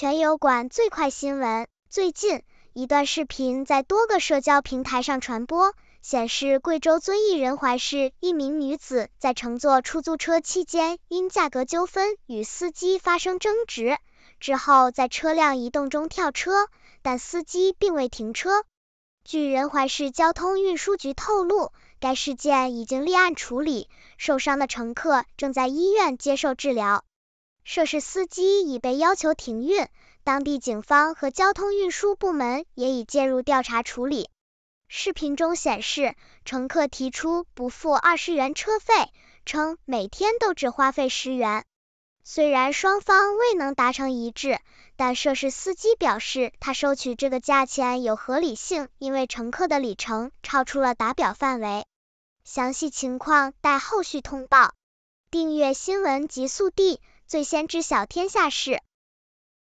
全油馆最快新闻：最近，一段视频在多个社交平台上传播，显示贵州遵义仁怀市一名女子在乘坐出租车期间，因价格纠纷与司机发生争执，之后在车辆移动中跳车，但司机并未停车。据仁怀市交通运输局透露，该事件已经立案处理，受伤的乘客正在医院接受治疗。涉事司机已被要求停运，当地警方和交通运输部门也已介入调查处理。视频中显示，乘客提出不付二十元车费，称每天都只花费十元。虽然双方未能达成一致，但涉事司机表示他收取这个价钱有合理性，因为乘客的里程超出了打表范围。详细情况待后续通报。订阅新闻极速递。最先知晓天下事。